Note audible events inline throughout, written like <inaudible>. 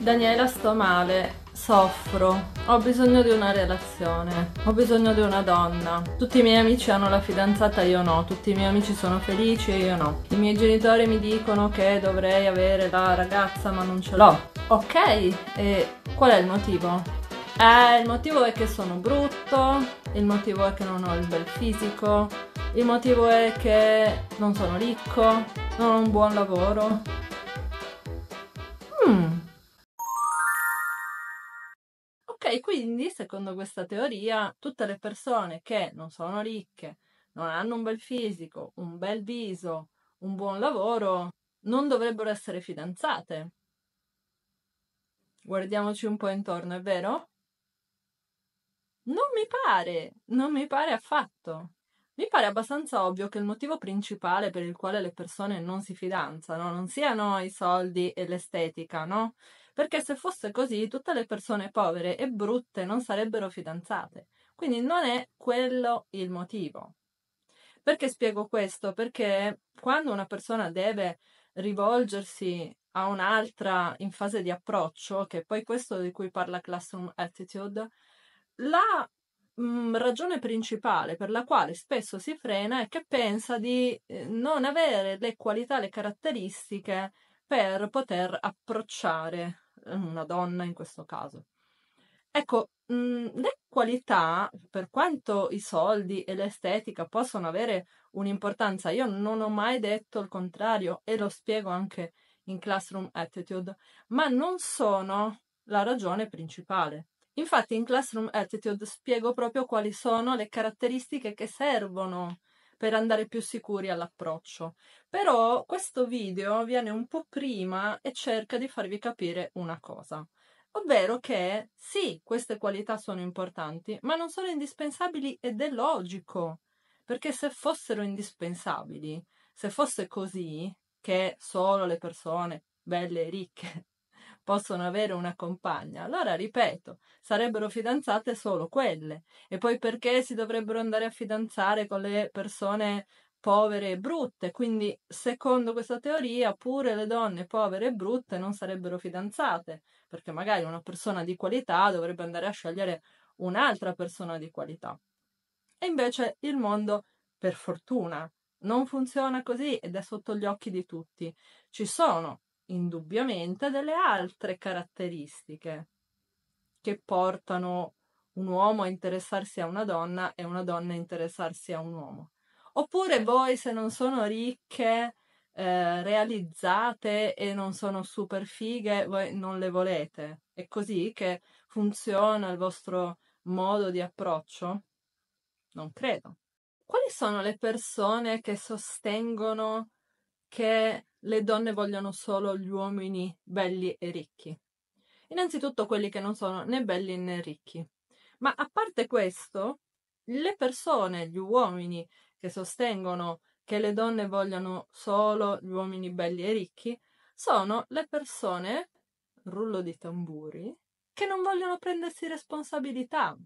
Daniela sto male, soffro, ho bisogno di una relazione, ho bisogno di una donna. Tutti i miei amici hanno la fidanzata, io no, tutti i miei amici sono felici e io no. I miei genitori mi dicono che dovrei avere la ragazza ma non ce l'ho. Ok, e qual è il motivo? Eh, il motivo è che sono brutto, il motivo è che non ho il bel fisico, il motivo è che non sono ricco, non ho un buon lavoro. Hmm. Quindi, secondo questa teoria, tutte le persone che non sono ricche, non hanno un bel fisico, un bel viso, un buon lavoro, non dovrebbero essere fidanzate. Guardiamoci un po' intorno, è vero? Non mi pare, non mi pare affatto. Mi pare abbastanza ovvio che il motivo principale per il quale le persone non si fidanzano non siano i soldi e l'estetica, no? perché se fosse così tutte le persone povere e brutte non sarebbero fidanzate. Quindi non è quello il motivo. Perché spiego questo? Perché quando una persona deve rivolgersi a un'altra in fase di approccio, che è poi questo di cui parla Classroom Attitude, la mh, mm, ragione principale per la quale spesso si frena è che pensa di eh, non avere le qualità, le caratteristiche per poter approcciare una donna in questo caso. Ecco, mh, mhmm, le qualità, per quanto i soldi e l'estetica possono avere un'importanza, io non ho mai detto il contrario e lo spiego anche in Classroom Attitude, ma non sono la ragione principale. Infatti in Classroom Attitude spiego proprio quali sono le caratteristiche che servono per andare più sicuri all'approccio. Però questo video viene un po' prima e cerca di farvi capire una cosa. Ovvero che sì, queste qualità sono importanti, ma non sono indispensabili ed è logico, perché se fossero indispensabili, se fosse così che solo le persone belle e ricche possono avere una compagna, allora ripeto, sarebbero fidanzate solo quelle. E poi perché si dovrebbero andare a fidanzare con le persone povere e brutte? Quindi, secondo questa teoria, pure le donne povere e brutte non sarebbero fidanzate, perché magari una persona di qualità dovrebbe andare a scegliere un'altra persona di qualità. E invece il mondo, per fortuna, non funziona così ed è sotto gli occhi di tutti. Ci sono indubbiamente delle altre caratteristiche che portano un uomo a interessarsi a una donna e una donna a interessarsi a un uomo. Oppure voi se non sono ricche, eh, realizzate e non sono super fighe, voi non le volete. È così che funziona il vostro modo di approccio? Non credo. Quali sono le persone che sostengono che le donne vogliono solo gli uomini belli e ricchi. Innanzitutto quelli che non sono né belli né ricchi. Ma a parte questo, le persone, gli uomini che sostengono che le donne vogliono solo gli uomini belli e ricchi, sono le persone, rullo di tamburi, che non vogliono prendersi responsabilità.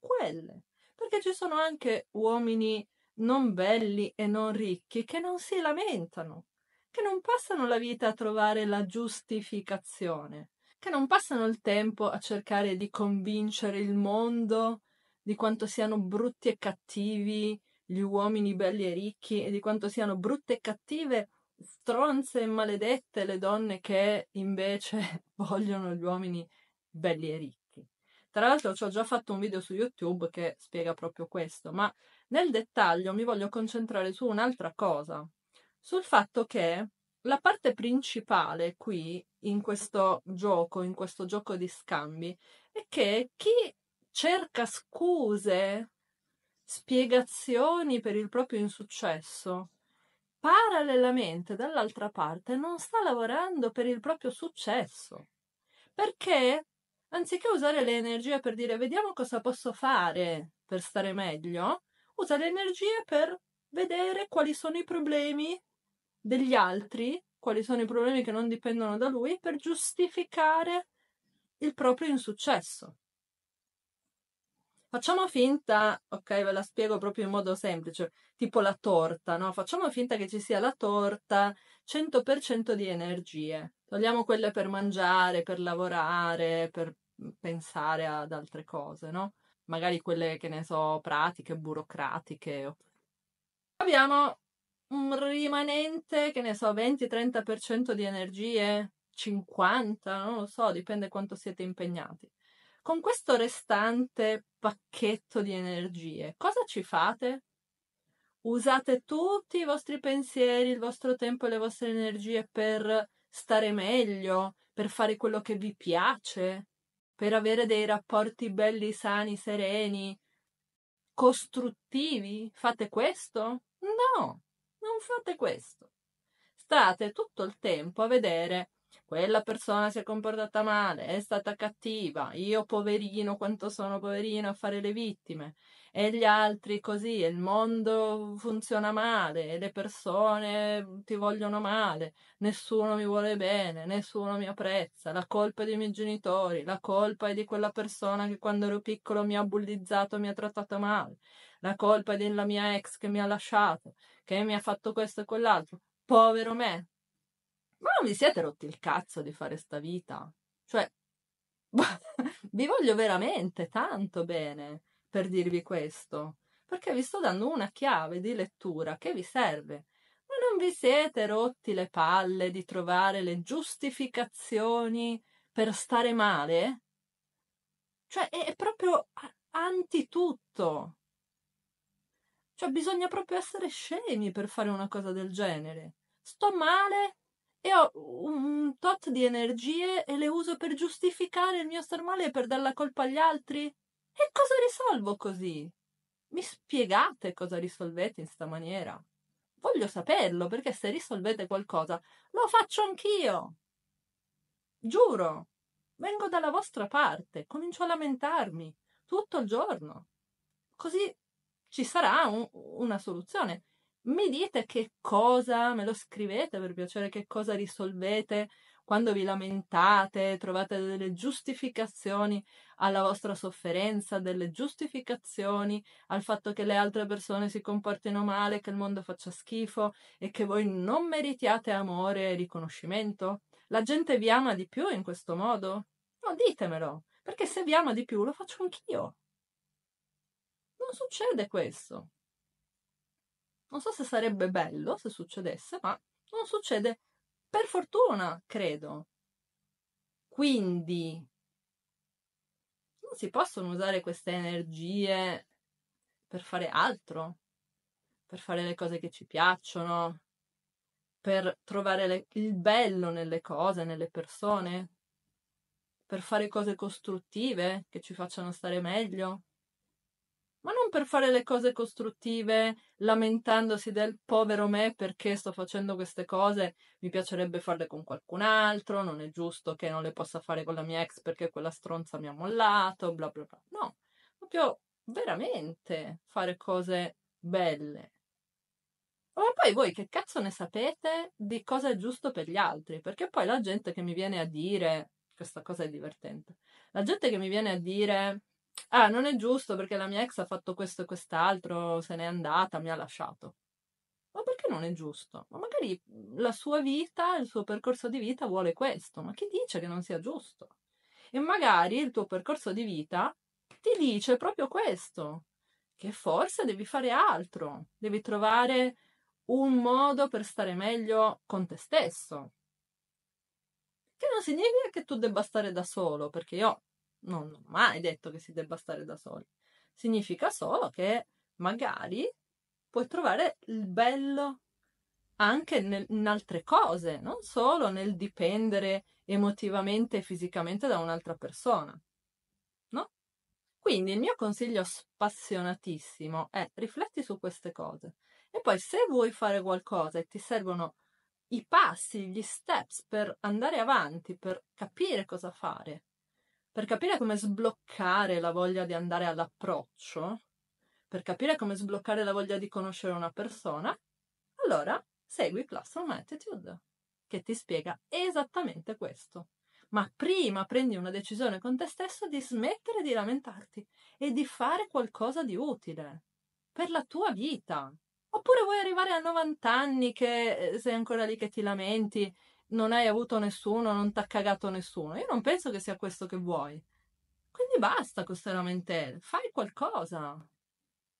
Quelle. Perché ci sono anche uomini non belli e non ricchi, che non si lamentano, che non passano la vita a trovare la giustificazione, che non passano il tempo a cercare di convincere il mondo di quanto siano brutti e cattivi gli uomini belli e ricchi e di quanto siano brutte e cattive, stronze e maledette le donne che invece <laughs> vogliono gli uomini belli e ricchi. Tra l'altro ci ho già fatto un video su YouTube che spiega proprio questo, ma nel dettaglio mi voglio concentrare su un'altra cosa, sul fatto che la parte principale qui in questo gioco, in questo gioco di scambi, è che chi cerca scuse, spiegazioni per il proprio insuccesso, parallelamente dall'altra parte non sta lavorando per il proprio successo. Perché anziché usare le energie per dire vediamo cosa posso fare per stare meglio, usa le energie per vedere quali sono i problemi degli altri, quali sono i problemi che non dipendono da lui, per giustificare il proprio insuccesso. Facciamo finta, ok, ve la spiego proprio in modo semplice, tipo la torta, no? Facciamo finta che ci sia la torta 100% di energie. Togliamo quelle per mangiare, per lavorare, per pensare ad altre cose, no? magari quelle che ne so, pratiche, burocratiche. Abbiamo un rimanente, che ne so, 20-30% di energie, 50, non lo so, dipende quanto siete impegnati. Con questo restante pacchetto di energie, cosa ci fate? Usate tutti i vostri pensieri, il vostro tempo e le vostre energie per stare meglio, per fare quello che vi piace, per avere dei rapporti belli, sani, sereni, costruttivi, fate questo? No, non fate questo. State tutto il tempo a vedere quella persona si è comportata male, è stata cattiva, io poverino quanto sono poverino a fare le vittime e gli altri così, e il mondo funziona male, e le persone ti vogliono male, nessuno mi vuole bene, nessuno mi apprezza, la colpa è dei miei genitori, la colpa è di quella persona che quando ero piccolo mi ha bullizzato, mi ha trattato male, la colpa è della mia ex che mi ha lasciato, che mi ha fatto questo e quell'altro. Povero me, ma non vi siete rotti il cazzo di fare sta vita? Cioè, <laughs> vi voglio veramente tanto bene per dirvi questo, perché vi sto dando una chiave di lettura che vi serve. Ma non vi siete rotti le palle di trovare le giustificazioni per stare male? Cioè, è proprio anti tutto. Cioè, bisogna proprio essere scemi per fare una cosa del genere. Sto male? e ho un tot di energie e le uso per giustificare il mio star male e per dar la colpa agli altri? E cosa risolvo così? Mi spiegate cosa risolvete in sta maniera? Voglio saperlo perché se risolvete qualcosa lo faccio anch'io. Giuro, vengo dalla vostra parte, comincio a lamentarmi tutto il giorno. Così ci sarà un, una soluzione mi dite che cosa, me lo scrivete per piacere, che cosa risolvete quando vi lamentate, trovate delle giustificazioni alla vostra sofferenza, delle giustificazioni al fatto che le altre persone si comportino male, che il mondo faccia schifo e che voi non meritiate amore e riconoscimento? La gente vi ama di più in questo modo? No, ditemelo, perché se vi ama di più lo faccio anch'io. Non succede questo. Non so se sarebbe bello se succedesse, ma non succede per fortuna, credo. Quindi non si possono usare queste energie per fare altro, per fare le cose che ci piacciono, per trovare le, il bello nelle cose, nelle persone, per fare cose costruttive che ci facciano stare meglio per fare le cose costruttive, lamentandosi del povero me perché sto facendo queste cose, mi piacerebbe farle con qualcun altro, non è giusto che non le possa fare con la mia ex perché quella stronza mi ha mollato, bla bla bla. No, proprio veramente fare cose belle. Ma poi voi che cazzo ne sapete di cosa è giusto per gli altri? Perché poi la gente che mi viene a dire, questa cosa è divertente, la gente che mi viene a dire ah, non è giusto perché la mia ex ha fatto questo e quest'altro, se n'è andata, mi ha lasciato. Ma perché non è giusto? Ma magari la sua vita, il suo percorso di vita vuole questo, ma chi dice che non sia giusto? E magari il tuo percorso di vita ti dice proprio questo, che forse devi fare altro, devi trovare un modo per stare meglio con te stesso. Che non significa che tu debba stare da solo, perché io non ho mai detto che si debba stare da soli. Significa solo che magari puoi trovare il bello anche nel, in altre cose, non solo nel dipendere emotivamente e fisicamente da un'altra persona. No? Quindi il mio consiglio spassionatissimo è rifletti su queste cose e poi se vuoi fare qualcosa e ti servono i passi, gli steps per andare avanti, per capire cosa fare, per capire come sbloccare la voglia di andare all'approccio, per capire come sbloccare la voglia di conoscere una persona, allora segui Classroom Attitude, che ti spiega esattamente questo. Ma prima prendi una decisione con te stesso di smettere di lamentarti e di fare qualcosa di utile per la tua vita. Oppure vuoi arrivare a 90 anni che eh, sei ancora lì che ti lamenti non hai avuto nessuno, non ti ha cagato nessuno. Io non penso che sia questo che vuoi. Quindi basta con queste lamentele, fai qualcosa.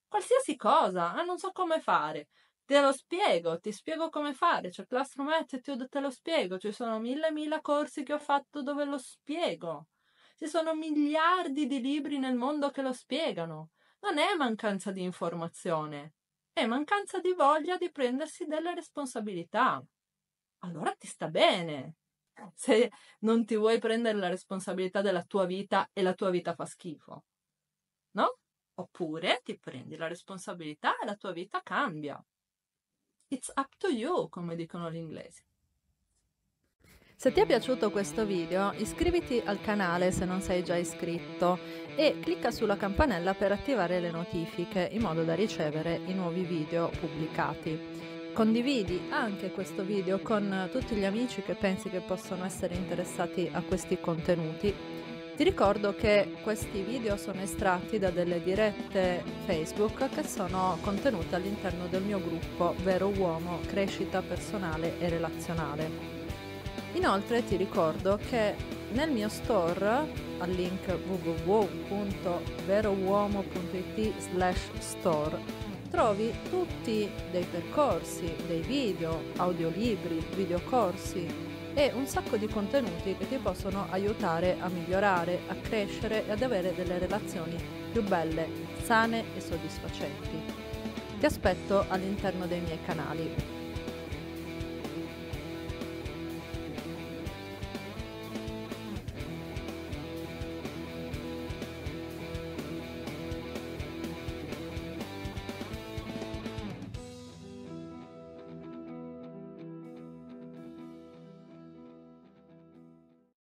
Qualsiasi cosa, ah, non so come fare. Te lo spiego, ti spiego come fare. C'è Classroom Attitude, te lo spiego. Ci sono mille, mille corsi che ho fatto dove lo spiego. Ci sono miliardi di libri nel mondo che lo spiegano. Non è mancanza di informazione, è mancanza di voglia di prendersi delle responsabilità allora ti sta bene. Se non ti vuoi prendere la responsabilità della tua vita e la tua vita fa schifo, no? Oppure ti prendi la responsabilità e la tua vita cambia. It's up to you, come dicono gli inglesi. Se ti è piaciuto questo video iscriviti al canale se non sei già iscritto e clicca sulla campanella per attivare le notifiche in modo da ricevere i nuovi video pubblicati. Condividi anche questo video con tutti gli amici che pensi che possono essere interessati a questi contenuti. Ti ricordo che questi video sono estratti da delle dirette Facebook che sono contenute all'interno del mio gruppo Vero Uomo Crescita Personale e Relazionale. Inoltre ti ricordo che nel mio store al link www.verouomo.it slash store trovi tutti dei percorsi, dei video, audiolibri, videocorsi e un sacco di contenuti che ti possono aiutare a migliorare, a crescere e ad avere delle relazioni più belle, sane e soddisfacenti. Ti aspetto all'interno dei miei canali.